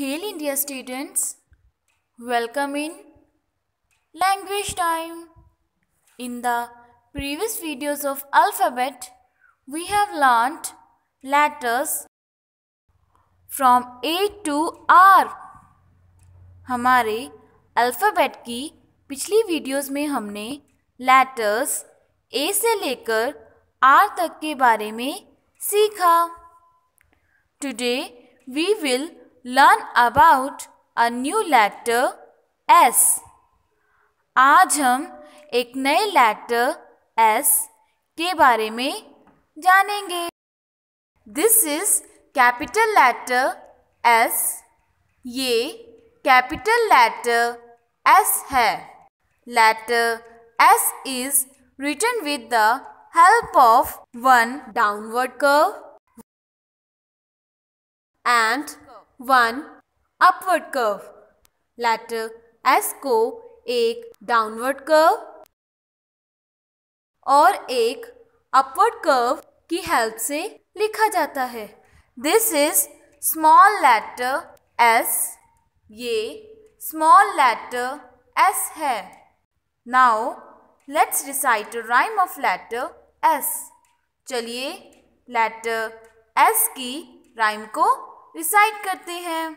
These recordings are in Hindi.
Hello India students welcome in language time in the previous videos of alphabet we have learn letters from A to R हमारे अल्फाबेट की पिछली वीडियोज में हमने लेटर्स ए से लेकर आर तक के बारे में सीखा today we will learn about a new letter S आज हम एक नए लेटर एस के बारे में जानेंगे this is capital letter S ये कैपिटल लेटर एस है letter S is written with the help of one downward curve and one upward curve. Letter S को एक डाउनवर्ड कर्व और एक अपवर्ड कर्व की हेल्प से लिखा जाता है this is small letter S ये स्मॉल लेटर एस है now let's recite rhyme of letter S चलिए लेटर एस की राइम को रिसाइट करते हैं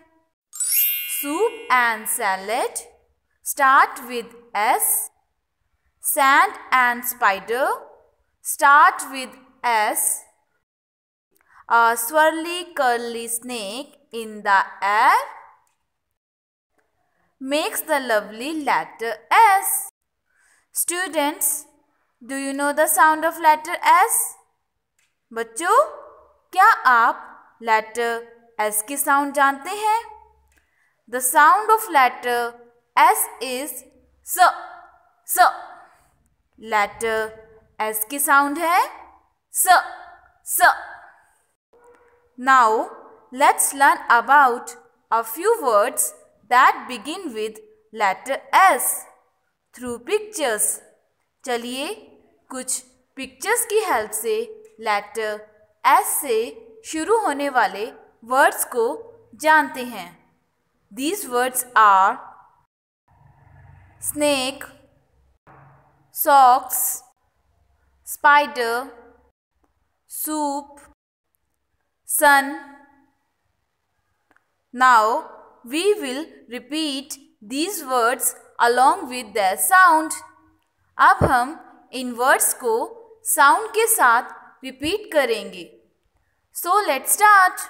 soup and salad start with S sand and spider start with S a swirly curly snake in the air makes the lovely letter S students do you know the sound of letter S बच्चों क्या आप लेटर एस की साउंड जानते हैं the sound of letter S is स स लेटर एस की साउंड है स स now let's learn about a few words that begin with letter S through pictures चलिए कुछ पिक्चर्स की हेल्प से लेटर एस से शुरू होने वाले वर्ड्स को जानते हैं these words are snake socks spider soup sun now we will repeat these words along with the sound अब हम इन वर्ड्स को साउंड के साथ रिपीट करेंगे so let start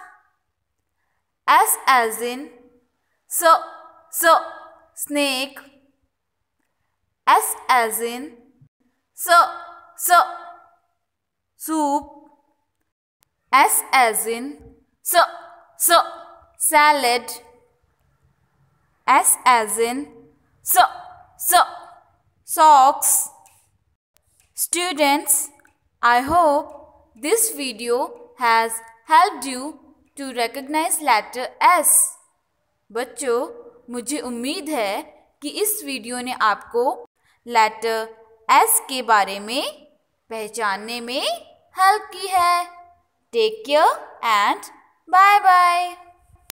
S as in so, so, snake. S as in so, so, soup. S as in so, so, salad. S as in so, so, socks. Students, I hope this video has helped you to recognize letter S बच्चों मुझे उम्मीद है कि इस वीडियो ने आपको लेटर एस के बारे में पहचानने में हेल्प की है take care and bye bye